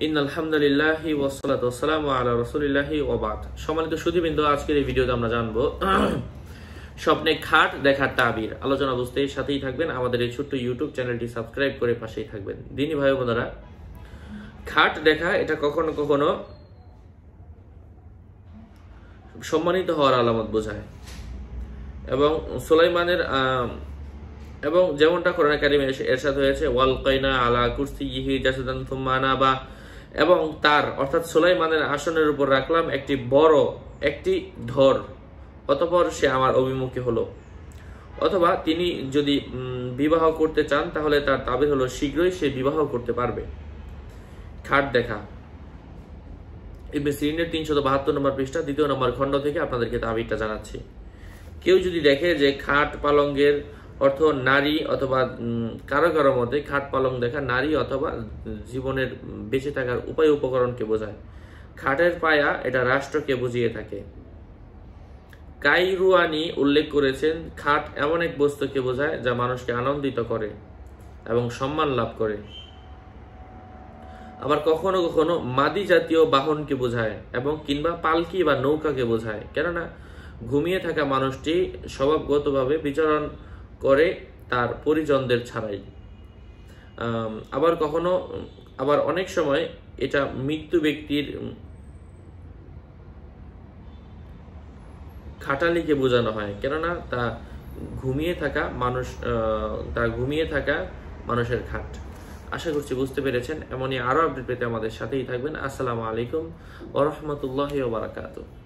সম্মানিত আমাদের এই ছোট্ট ইউটিউব চ্যানেলটি সাবস্ক্রাইব করে পাশেই থাকবেন দিনী ভাই বোনেরা খাট দেখা এটা কখনো কখনো সম্মানিত হওয়ার আলামত বোঝায় এবং সুলাইমানের এবং যেমনটা কোরআন একাডেমি এরশাদ হয়েছে ওয়াল কাইনা আলা কুর্সি ইহি জাসাদান থুম্মানা বা এবং তার অর্থাৎ সুলাইমানের আসনের উপর রাখলাম একটি বড় একটি ধর অতপর সে আমার অভিমুখী হলো অথবা তিনি যদি বিবাহ করতে চান তাহলে তার দাবি হলো শীঘ্রই সে বিবাহ করতে পারবে খাট দেখা ইবনে তিনশত বাহাত্তর নম্বর পৃষ্ঠা দ্বিতীয় নম্বর খণ্ড থেকে আপনাদেরকে দাবিটা জানাচ্ছি কেউ যদি দেখে যে খাট পালঙ্গের অর্থ নারী অথবা কারো কারো মতে খাট পালং দেখা নারী অথবা জীবনের বেঁচে থাকার উপায় উপকরণকে বোঝায় খাটের পায়া এটা রাষ্ট্রকে বুঝিয়ে থাকে কাইরুয়ানি উল্লেখ করেছেন খাট এমন এক বস্তুকে বোঝায় যা মানুষকে আনন্দিত করে এবং সম্মান লাভ করে আবার কখনো কখনো মাদি জাতীয় বাহনকে বোঝায় এবং কিংবা পালকি বা নৌকাকে বোঝায় কেননা ঘুমিয়ে থাকা মানুষটি স্বভাবগতভাবে বিচরণ করে তার পরিজনদের ছাড়াই আবার কখনো আবার অনেক সময় এটা মৃত্যু ব্যক্তির খাটালিকে বোঝানো হয় কেননা তা ঘুমিয়ে থাকা মানুষ তা ঘুমিয়ে থাকা মানুষের খাট আশা করছি বুঝতে পেরেছেন এমনই আরও আপডেট পেতে আমাদের সাথেই থাকবেন আসসালামু আলাইকুম ও রহমতুল্লাহ